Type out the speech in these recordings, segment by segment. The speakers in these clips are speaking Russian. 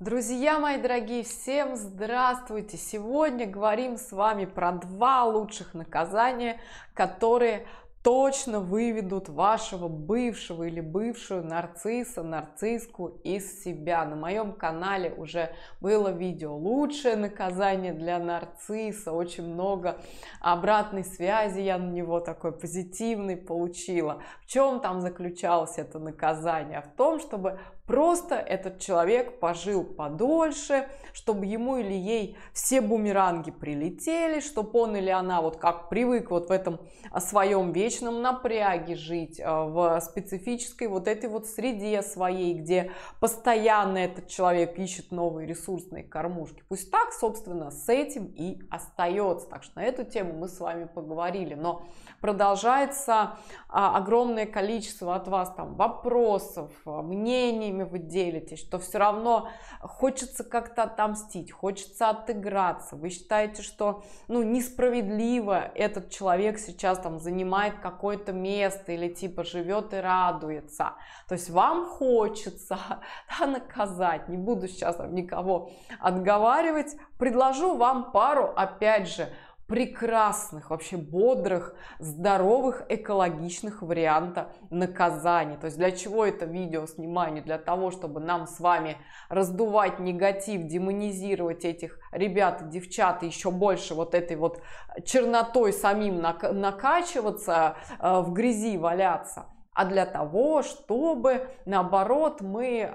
Друзья мои дорогие, всем здравствуйте! Сегодня говорим с вами про два лучших наказания, которые точно выведут вашего бывшего или бывшую нарцисса, нарцисску из себя. На моем канале уже было видео «Лучшее наказание для нарцисса». Очень много обратной связи я на него такой позитивной получила. В чем там заключалось это наказание? В том, чтобы Просто этот человек пожил подольше, чтобы ему или ей все бумеранги прилетели, чтобы он или она вот как привык вот в этом а, своем вечном напряге жить, а, в специфической вот этой вот среде своей, где постоянно этот человек ищет новые ресурсные кормушки. Пусть так, собственно, с этим и остается. Так что на эту тему мы с вами поговорили. Но продолжается а, огромное количество от вас там вопросов, мнений, которыми вы делитесь, что все равно хочется как-то отомстить, хочется отыграться, вы считаете, что ну, несправедливо этот человек сейчас там занимает какое-то место или типа живет и радуется, то есть вам хочется да, наказать, не буду сейчас там никого отговаривать, предложу вам пару, опять же, прекрасных, вообще бодрых, здоровых, экологичных варианта наказания. То есть для чего это видео снимание? для того, чтобы нам с вами раздувать негатив, демонизировать этих ребят и девчат, и еще больше вот этой вот чернотой самим накачиваться, э, в грязи валяться а для того, чтобы, наоборот, мы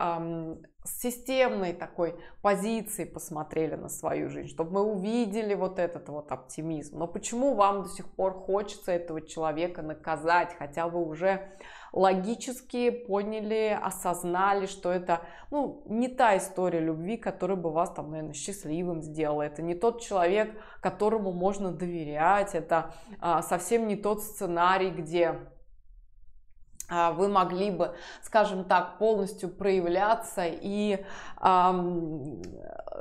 системной такой позиции посмотрели на свою жизнь, чтобы мы увидели вот этот вот оптимизм. Но почему вам до сих пор хочется этого человека наказать, хотя вы уже логически поняли, осознали, что это ну, не та история любви, которая бы вас там, наверное, счастливым сделала. Это не тот человек, которому можно доверять. Это а, совсем не тот сценарий, где а, вы могли бы, скажем так, полностью проявляться и,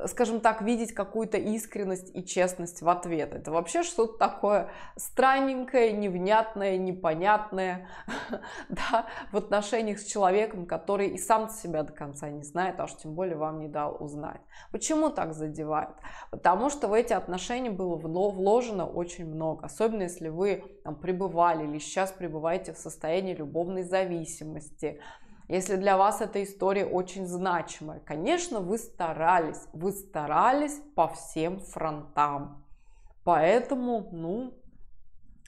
скажем так, видеть какую-то искренность и честность в ответ. Это вообще что-то такое странненькое, невнятное, непонятное да, в отношениях с человеком, который и сам себя до конца не знает, а уж тем более вам не дал узнать. Почему так задевает? Потому что в эти отношения было вложено очень много, особенно если вы там, пребывали или сейчас пребываете в состоянии любовного духовной зависимости, если для вас эта история очень значимая. Конечно, вы старались, вы старались по всем фронтам. Поэтому, ну,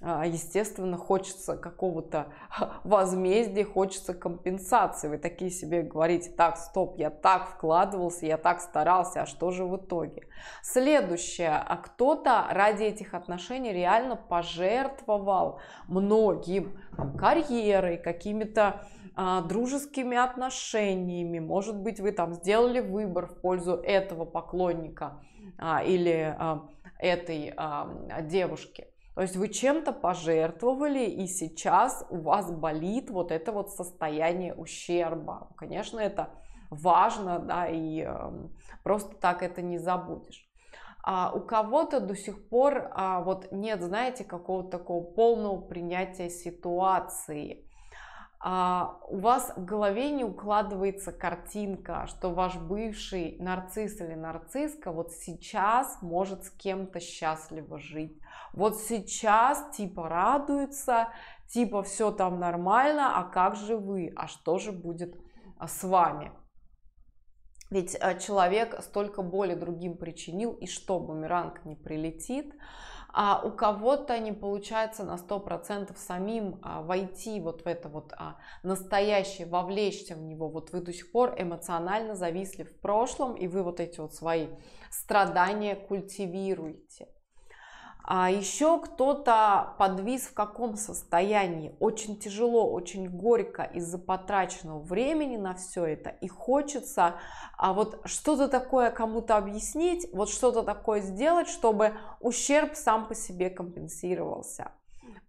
а, естественно, хочется какого-то возмездия, хочется компенсации. Вы такие себе говорите, так, стоп, я так вкладывался, я так старался, а что же в итоге? Следующее, а кто-то ради этих отношений реально пожертвовал многим карьерой, какими-то а, дружескими отношениями. Может быть, вы там сделали выбор в пользу этого поклонника а, или а, этой а, девушки то есть вы чем-то пожертвовали, и сейчас у вас болит вот это вот состояние ущерба. Конечно, это важно, да, и эм, просто так это не забудешь. А у кого-то до сих пор а, вот нет, знаете, какого-то такого полного принятия ситуации. А, у вас в голове не укладывается картинка, что ваш бывший нарцисс или нарцисска вот сейчас может с кем-то счастливо жить. Вот сейчас типа радуется, типа все там нормально, а как же вы, а что же будет а, с вами? Ведь э, человек столько боли другим причинил, и что, бумеранг не прилетит, а у кого-то не получается на 100% самим а, войти вот в это вот а, настоящее, вовлечься в него. Вот вы до сих пор эмоционально зависли в прошлом, и вы вот эти вот свои страдания культивируете. А еще кто-то подвис в каком состоянии. Очень тяжело, очень горько из-за потраченного времени на все это. И хочется а вот что-то такое кому-то объяснить, вот что-то такое сделать, чтобы ущерб сам по себе компенсировался.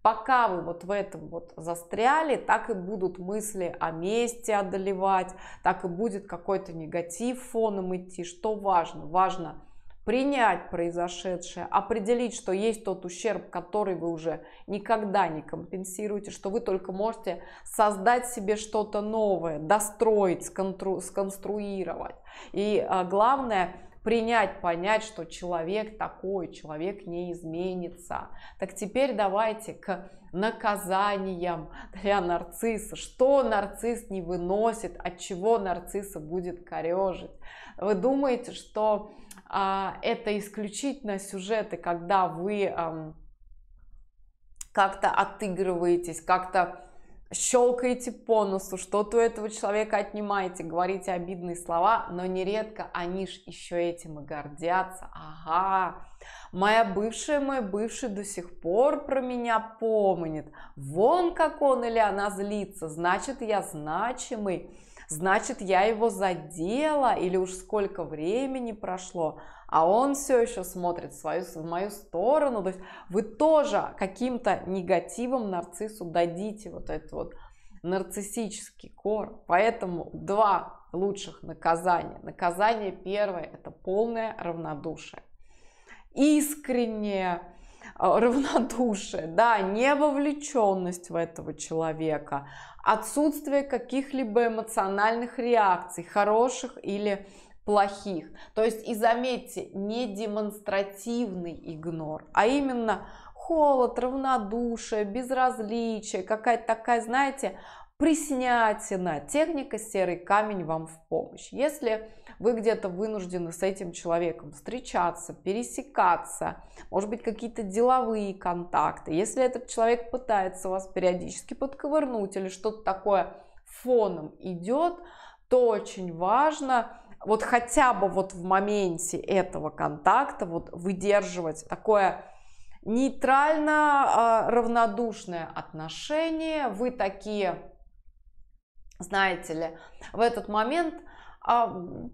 Пока вы вот в этом вот застряли, так и будут мысли о месте одолевать, так и будет какой-то негатив фоном идти. Что важно? Важно – принять произошедшее, определить, что есть тот ущерб, который вы уже никогда не компенсируете, что вы только можете создать себе что-то новое, достроить, сконструировать. И а, главное, принять, понять, что человек такой, человек не изменится. Так теперь давайте к наказаниям для нарцисса. Что нарцисс не выносит, от чего нарцисса будет корежить. Вы думаете, что а, это исключительно сюжеты, когда вы а, как-то отыгрываетесь, как-то щелкаете по носу, что-то у этого человека отнимаете, говорите обидные слова, но нередко они ж еще этим и гордятся. Ага, моя бывшая, мой бывший до сих пор про меня помнит. Вон как он или она злится, значит я значимый значит, я его задела, или уж сколько времени прошло, а он все еще смотрит свою, в мою сторону. То есть вы тоже каким-то негативом нарциссу дадите вот этот вот нарциссический кор. Поэтому два лучших наказания. Наказание первое – это полное равнодушие. Искреннее а, равнодушие, да, невовлеченность в этого человека, отсутствие каких-либо эмоциональных реакций, хороших или плохих. То есть, и заметьте, не демонстративный игнор, а именно холод, равнодушие, безразличие, какая-то такая, знаете, приснятина, техника серый камень вам в помощь. Если вы где-то вынуждены с этим человеком встречаться, пересекаться, может быть какие-то деловые контакты, если этот человек пытается вас периодически подковырнуть или что-то такое фоном идет, то очень важно вот хотя бы вот в моменте этого контакта вот выдерживать такое нейтрально а, равнодушное отношение, вы такие знаете ли, в этот момент а,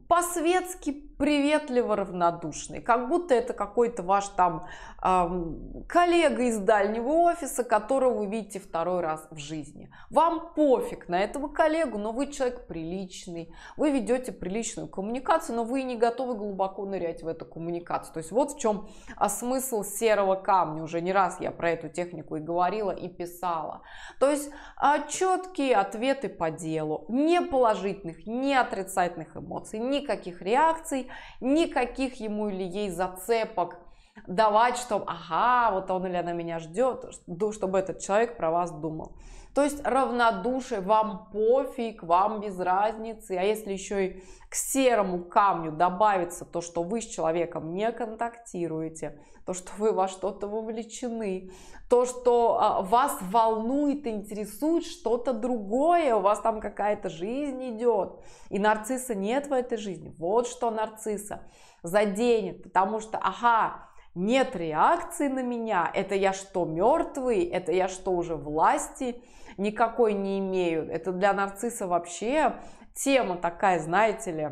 по-светски приветливо равнодушный, как будто это какой-то ваш там эм, коллега из дальнего офиса, которого вы видите второй раз в жизни. Вам пофиг на этого коллегу, но вы человек приличный, вы ведете приличную коммуникацию, но вы не готовы глубоко нырять в эту коммуникацию. То есть вот в чем а, смысл серого камня. Уже не раз я про эту технику и говорила, и писала. То есть а, четкие ответы по делу, не положительных, не отрицательных эмоций, никаких реакций, никаких ему или ей зацепок давать, чтобы, ага, вот он или она меня ждет, чтобы этот человек про вас думал. То есть равнодушие, вам пофиг, вам без разницы. А если еще и к серому камню добавится то, что вы с человеком не контактируете, то, что вы во что-то вовлечены, то, что а, вас волнует, интересует что-то другое, у вас там какая-то жизнь идет, и нарцисса нет в этой жизни. Вот что нарцисса заденет, потому что, ага, нет реакции на меня, это я что, мертвый, это я что, уже власти никакой не имею. Это для нарцисса вообще тема такая, знаете ли,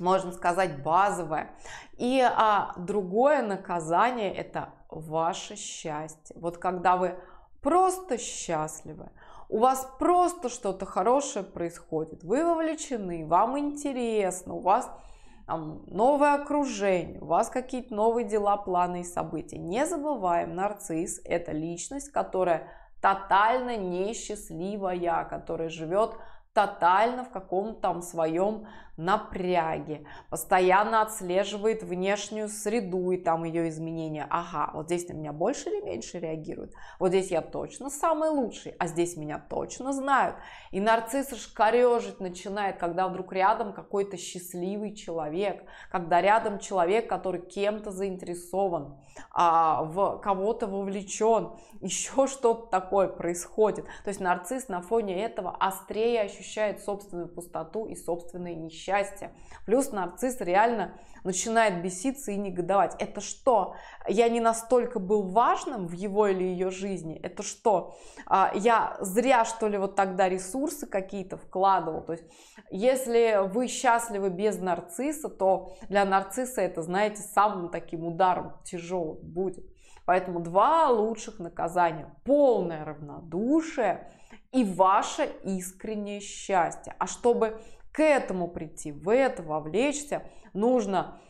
можно сказать, базовая. И а, другое наказание – это ваше счастье. Вот когда вы просто счастливы, у вас просто что-то хорошее происходит, вы вовлечены, вам интересно, у вас там, новое окружение, у вас какие-то новые дела, планы и события. Не забываем, нарцисс – это личность, которая тотально несчастливая, которая живет тотально в каком-то там своем напряги, постоянно отслеживает внешнюю среду и там ее изменения. Ага, вот здесь на меня больше или меньше реагируют. вот здесь я точно самый лучший, а здесь меня точно знают. И нарцисс шкарежить начинает, когда вдруг рядом какой-то счастливый человек, когда рядом человек, который кем-то заинтересован, а, в кого-то вовлечен, еще что-то такое происходит. То есть нарцисс на фоне этого острее ощущает собственную пустоту и собственное несчастье счастья. Плюс нарцисс реально начинает беситься и негодовать. Это что? Я не настолько был важным в его или ее жизни? Это что? А, я зря, что ли, вот тогда ресурсы какие-то вкладывал? То есть, если вы счастливы без нарцисса, то для нарцисса это, знаете, самым таким ударом тяжелым будет. Поэтому два лучших наказания. Полное равнодушие и ваше искреннее счастье. А чтобы к этому прийти, в это вовлечься, нужно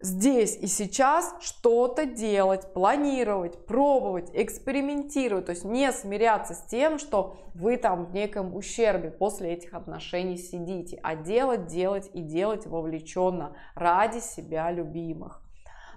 здесь и сейчас что-то делать, планировать, пробовать, экспериментировать, то есть не смиряться с тем, что вы там в неком ущербе после этих отношений сидите, а делать, делать и делать вовлеченно ради себя любимых.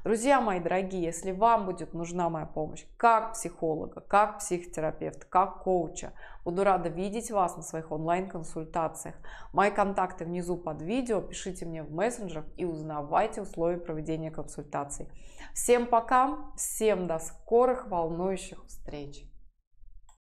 Друзья мои дорогие, если вам будет нужна моя помощь, как психолога, как психотерапевта, как коуча, буду рада видеть вас на своих онлайн-консультациях. Мои контакты внизу под видео, пишите мне в мессенджерах и узнавайте условия проведения консультаций. Всем пока, всем до скорых волнующих встреч!